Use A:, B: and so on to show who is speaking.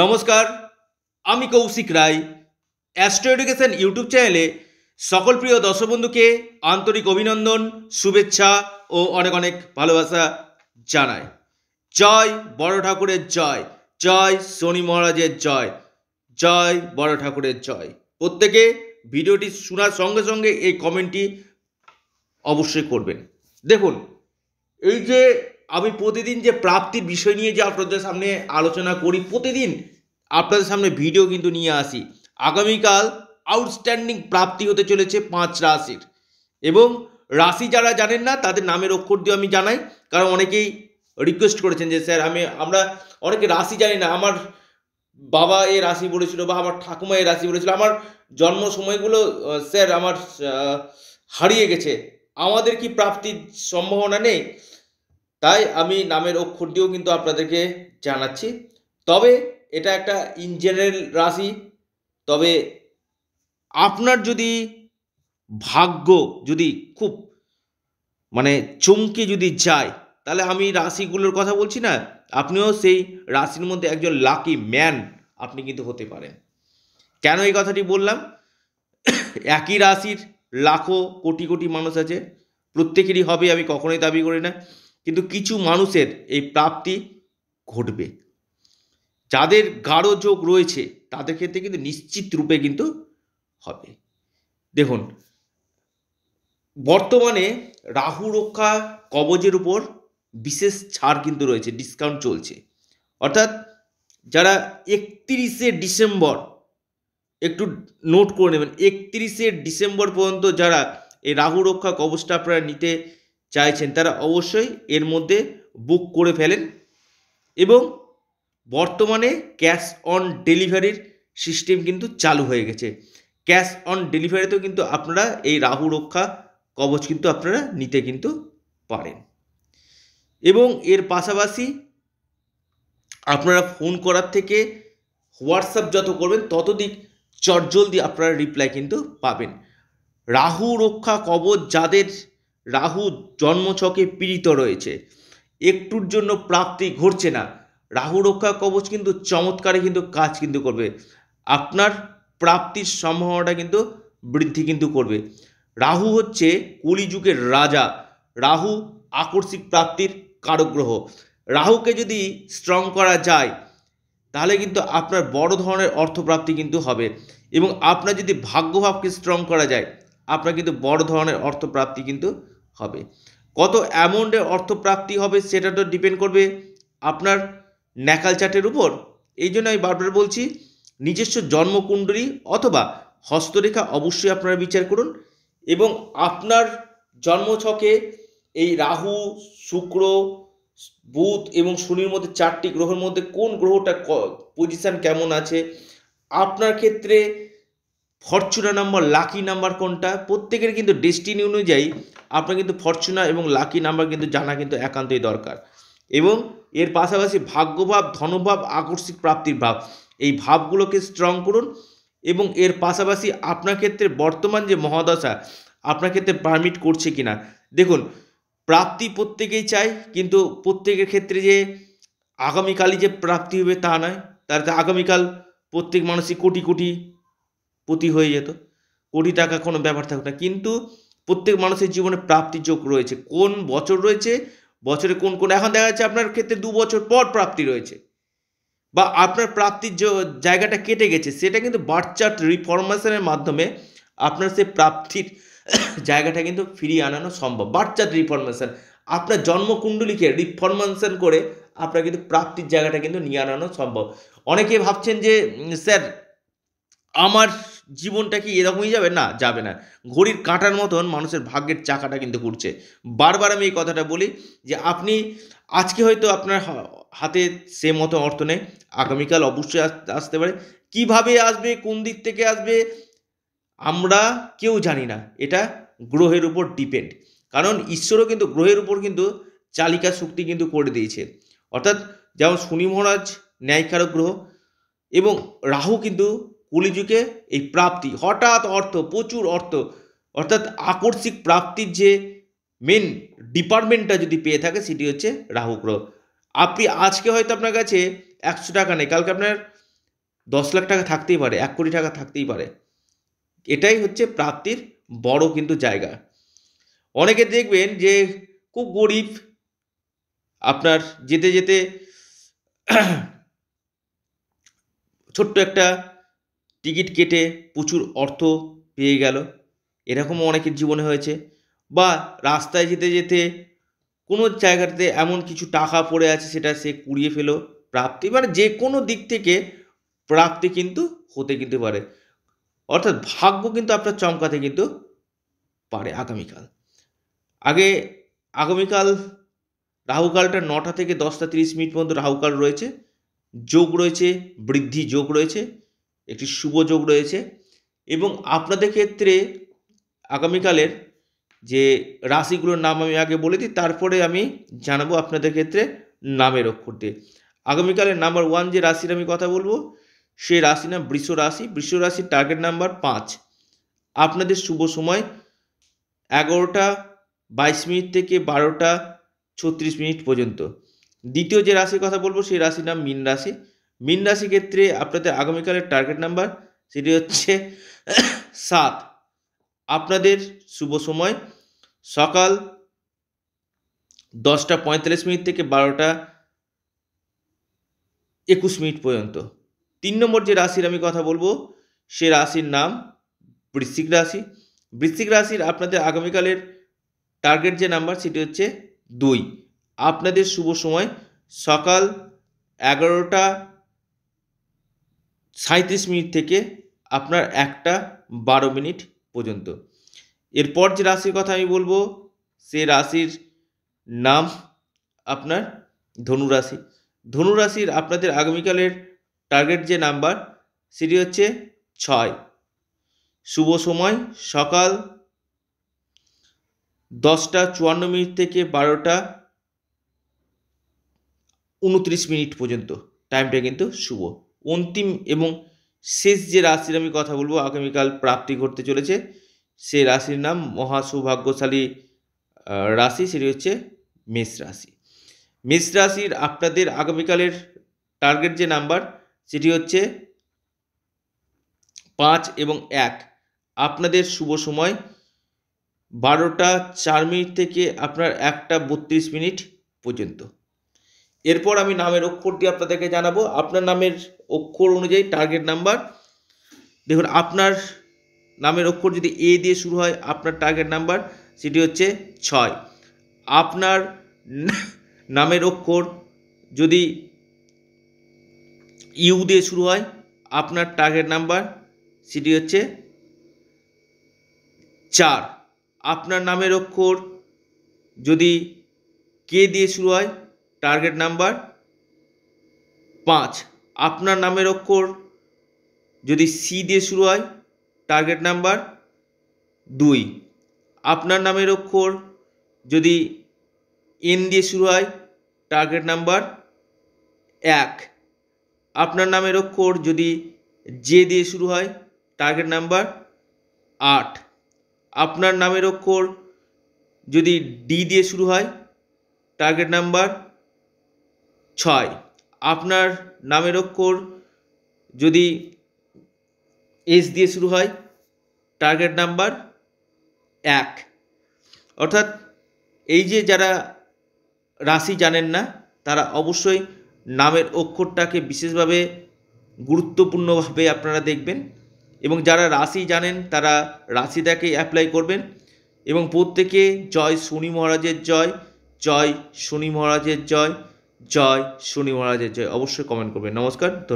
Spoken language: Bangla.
A: নমস্কার আমি Koushik Roy Astro Education YouTube চ্যানেলে সকল প্রিয় দর্শক বন্ধুকে আন্তরিক অভিনন্দন শুভেচ্ছা ও অনেক অনেক ভালোবাসা জানায় জয় বড় ঠাকুরের জয় জয় শনি মহারাজের জয় জয় বড় ঠাকুরের জয় প্রত্যেকে ভিডিওটি শোনার সঙ্গে সঙ্গে এই কমেন্টটি অবশ্যই করবেন দেখুন এই যে আমি প্রতিদিন যে প্রাপ্তির বিষয় নিয়ে যে আপনাদের সামনে আলোচনা করি প্রতিদিন আপনাদের সামনে ভিডিও কিন্তু নিয়ে আসি আগামীকাল আউটস্ট্যান্ডিং প্রাপ্তি হতে চলেছে পাঁচ রাশির এবং রাশি যারা জানেন না তাদের নামের অক্ষর দিয়ে আমি জানাই কারণ অনেকেই রিকোয়েস্ট করেছেন যে স্যার আমি আমরা অনেকে রাশি জানি না আমার বাবা এ রাশি বলেছিল বা আমার ঠাকুমা এ রাশি বলেছিল আমার জন্ম সময়গুলো স্যার আমার হারিয়ে গেছে আমাদের কি প্রাপ্তির সম্ভাবনা নেই তাই আমি নামের অক্ষরটিও কিন্তু আপনাদেরকে জানাচ্ছি তবে এটা একটা ইন জেনারেল রাশি তবে আপনার যদি ভাগ্য যদি খুব মানে চমকে যদি যায় তাহলে আমি রাশিগুলোর কথা বলছি না আপনিও সেই রাশির মধ্যে একজন লাকি ম্যান আপনি কিন্তু হতে পারেন কেন এই কথাটি বললাম একই রাশির লাখো কোটি কোটি মানুষ আছে প্রত্যেকেরই হবে আমি কখনোই দাবি করি না কিন্তু কিছু মানুষের এই প্রাপ্তি ঘটবে যাদের গাঢ় যোগ রয়েছে তাদের ক্ষেত্রে কিন্তু নিশ্চিত রূপে কিন্তু হবে দেখুন বর্তমানে রাহু রক্ষা কবজের উপর বিশেষ ছাড় কিন্তু রয়েছে ডিসকাউন্ট চলছে অর্থাৎ যারা একত্রিশে ডিসেম্বর একটু নোট করে নেবেন একত্রিশে ডিসেম্বর পর্যন্ত যারা এই রাহু রক্ষা কবচটা আপনারা নিতে চাইছেন তারা অবশ্যই এর মধ্যে বুক করে ফেলেন এবং বর্তমানে ক্যাশ অন ডেলিভারির সিস্টেম কিন্তু চালু হয়ে গেছে ক্যাশ অন ডেলিভারিতেও কিন্তু আপনারা এই রাহু রক্ষা কবচ কিন্তু আপনারা নিতে কিন্তু পারেন এবং এর পাশাপাশি আপনারা ফোন করার থেকে হোয়াটসঅ্যাপ যত করবেন ততদিক চটজলদি আপনারা রিপ্লাই কিন্তু পাবেন রাহু রক্ষা কবচ যাদের রাহু জন্মছকে পীড়িত রয়েছে একটুর জন্য প্রাপ্তি ঘটছে না রাহু রক্ষা কবচ কিন্তু চমৎকারে কিন্তু কাজ কিন্তু করবে আপনার প্রাপ্তির সম্ভাবনাটা কিন্তু বৃদ্ধি কিন্তু করবে রাহু হচ্ছে কলিযুগের রাজা রাহু আকস্মিক প্রাপ্তির কারগ্রহ রাহুকে যদি স্ট্রং করা যায় তাহলে কিন্তু আপনার বড় ধরনের অর্থপ্রাপ্তি কিন্তু হবে এবং আপনার যদি ভাগ্যভাবকে স্ট্রং করা যায় আপনার কিন্তু বড় ধরনের অর্থপ্রাপ্তি কিন্তু হবে কত অ্যামাউন্টের অর্থপ্রাপ্তি হবে সেটা তো ডিপেন্ড করবে আপনার ন্যাকাল চার্টের উপর এই জন্য আমি বারবার বলছি নিজস্ব জন্মকুণ্ডলী অথবা হস্তরেখা অবশ্যই আপনারা বিচার করুন এবং আপনার জন্মছকে এই রাহু শুক্র বুধ এবং শনির মধ্যে চারটি গ্রহের মধ্যে কোন গ্রহটা পজিশান কেমন আছে আপনার ক্ষেত্রে ফরচুনা নাম্বার লাকি নাম্বার কোনটা প্রত্যেকের কিন্তু ডেস্টিনি অনুযায়ী আপনার কিন্তু ফরচুনা এবং লাকি নাম্বার কিন্তু জানা কিন্তু একান্তই দরকার এবং এর পাশাপাশি ভাগ্যভাব ধনভাব আকস্মিক প্রাপ্তির ভাব এই ভাবগুলোকে স্ট্রং করুন এবং এর পাশাপাশি আপনার ক্ষেত্রে বর্তমান যে মহাদশা আপনার ক্ষেত্রে পারমিট করছে কি না দেখুন প্রাপ্তি প্রত্যেকেই চাই কিন্তু প্রত্যেকের ক্ষেত্রে যে আগামীকালই যে প্রাপ্তি হবে তা নয় তার আগামীকাল প্রত্যেক মানুষই কোটি কোটি পতি হয়ে যেত কোটি টাকা কোনো ব্যাপার থাকতো না কিন্তু প্রত্যেক মানুষের জীবনে প্রাপ্তি যোগ রয়েছে কোন বছর রয়েছে বছরে কোন কোন এখন দেখা যাচ্ছে আপনার ক্ষেত্রে দু বছর পর প্রাপ্তি রয়েছে বা আপনার প্রাপ্তির জায়গাটা কেটে গেছে সেটা কিন্তু বার্থ চার্ট রিফরমেশনের মাধ্যমে আপনার সে প্রাপ্তির জায়গাটা কিন্তু ফিরিয়ে আনানো সম্ভব বার্থ চার্ট রিফরমেশন আপনার জন্মকুণ্ডলীকে রিফরমেশন করে আপনার কিন্তু প্রাপ্তির জায়গাটা কিন্তু নিয়ে আনানো সম্ভব অনেকে ভাবছেন যে স্যার আমার জীবনটা কি এরকমই যাবে না যাবে না ঘড়ির কাঁটার মতন মানুষের ভাগ্যের চাকাটা কিন্তু ঘুরছে বারবার আমি এই কথাটা বলি যে আপনি আজকে হয়তো আপনার হাতে সে মতো অর্থ নেই আগামীকাল অবশ্যই আসতে পারে কিভাবে আসবে কোন দিক থেকে আসবে আমরা কেউ জানি না এটা গ্রহের উপর ডিপেন্ড কারণ ঈশ্বরও কিন্তু গ্রহের উপর কিন্তু চালিকা শক্তি কিন্তু করে দিয়েছে অর্থাৎ যেমন শনি মহারাজ ন্যায়কারক গ্রহ এবং রাহু কিন্তু কলিযুগে এই প্রাপ্তি হঠাৎ অর্থ প্রচুর অর্থ অর্থাৎ আকস্মিক প্রাপ্তির যে মেন ডিপার্টমেন্টটা যদি পেয়ে থাকে সেটি হচ্ছে রাহু গ্রহ আপনি আজকে হয়তো আপনার কাছে একশো টাকা নেই কালকে আপনার দশ লাখ টাকা থাকতেই পারে এক কোটি টাকা থাকতেই পারে এটাই হচ্ছে প্রাপ্তির বড় কিন্তু জায়গা অনেকে দেখবেন যে খুব গরিব আপনার যেতে যেতে ছোট্ট একটা টিকিট কেটে প্রচুর অর্থ পেয়ে গেল এরকমও অনেকের জীবনে হয়েছে বা রাস্তায় যেতে যেতে কোনো জায়গাতে এমন কিছু টাকা পড়ে আছে সেটা সে কুড়িয়ে ফেলো প্রাপ্তি মানে যে কোনো দিক থেকে প্রাপ্তি কিন্তু হতে কিন্তু পারে অর্থাৎ ভাগ্য কিন্তু আপনার চমকাতে কিন্তু পারে আগামীকাল আগে আগামীকাল রাহুকালটা নটা থেকে দশটা তিরিশ মিনিট পর্যন্ত রাহুকাল রয়েছে যোগ রয়েছে বৃদ্ধি যোগ রয়েছে একটি শুভ যোগ রয়েছে এবং আপনাদের ক্ষেত্রে আগামীকালের যে রাশিগুলোর নাম আমি আগে বলে দিই তারপরে আমি জানাবো আপনাদের ক্ষেত্রে নামের অক্ষর দিয়ে আগামীকালের নাম্বার ওয়ান যে রাশির আমি কথা বলবো সে রাশি নাম বৃষ রাশি বৃষ রাশির টার্গেট নাম্বার পাঁচ আপনাদের শুভ সময় এগারোটা বাইশ মিনিট থেকে বারোটা ছত্রিশ মিনিট পর্যন্ত দ্বিতীয় যে রাশির কথা বলবো সেই রাশির নাম মিন রাশি মিন রাশি ক্ষেত্রে আপনাদের আগামীকালের টার্গেট নাম্বার সেটি হচ্ছে সাত আপনাদের শুভ সময় সকাল দশটা পঁয়তাল্লিশ মিনিট থেকে বারোটা একুশ মিনিট পর্যন্ত তিন নম্বর যে রাশির আমি কথা বলবো সে রাশির নাম বৃশ্চিক রাশি বৃশ্চিক রাশির আপনাদের আগামীকালের টার্গেট যে নাম্বার সেটি হচ্ছে দুই আপনাদের শুভ সময় সকাল এগারোটা সাঁইত্রিশ মিনিট থেকে আপনার একটা বারো মিনিট পর্যন্ত এরপর যে রাশির কথা আমি বলবো সে রাশির নাম আপনার ধনুরাশি ধনুরাশির আপনাদের আগামীকালের টার্গেট যে নাম্বার সেটি হচ্ছে ছয় শুভ সময় সকাল দশটা চুয়ান্ন মিনিট থেকে বারোটা উনত্রিশ মিনিট পর্যন্ত টাইমটা কিন্তু শুভ অন্তিম এবং শেষ যে রাশির আমি কথা বলবো আগামীকাল প্রাপ্তি ঘটতে চলেছে সে রাশির নাম মহা সৌভাগ্যশালী রাশি সেটি হচ্ছে মেষ রাশি মেষ রাশির আপনাদের আগামীকালের টার্গেট যে নাম্বার সেটি হচ্ছে পাঁচ এবং এক আপনাদের শুভ সময় বারোটা চার মিনিট থেকে আপনার একটা বত্রিশ মিনিট পর্যন্ত এরপর আমি নামের অক্ষর দিয়ে আপনাদেরকে জানাবো আপনার নামের অক্ষর অনুযায়ী টার্গেট নাম্বার দেখুন আপনার নামের অক্ষর যদি এ দিয়ে শুরু হয় আপনার টার্গেট নাম্বার সেটি হচ্ছে ছয় আপনার নামের অক্ষর যদি ইউ দিয়ে শুরু হয় আপনার টার্গেট নাম্বার সেটি হচ্ছে চার আপনার নামের অক্ষর যদি কে দিয়ে শুরু হয় টার্গেট নাম্বার পাঁচ আপনার নামের অক্ষর যদি সি দিয়ে শুরু হয় টার্গেট নাম্বার দুই আপনার নামের অক্ষর যদি এন দিয়ে শুরু হয় টার্গেট নাম্বার এক আপনার নামের অক্ষর যদি জে দিয়ে শুরু হয় টার্গেট নাম্বার আট আপনার নামের অক্ষর যদি ডি দিয়ে শুরু হয় টার্গেট নাম্বার ছয় আপনার নামের অক্ষর যদি এস দিয়ে শুরু হয় টার্গেট নাম্বার এক অর্থাৎ এই যে যারা রাশি জানেন না তারা অবশ্যই নামের অক্ষরটাকে বিশেষভাবে গুরুত্বপূর্ণভাবে আপনারা দেখবেন এবং যারা রাশি জানেন তারা রাশিটাকে অ্যাপ্লাই করবেন এবং প্রত্যেকে জয় শনি মহারাজের জয় জয় শনি মহারাজের জয় জয় শনি মহারাজের জয় অবশ্যই কমেন্ট করবেন নমস্কার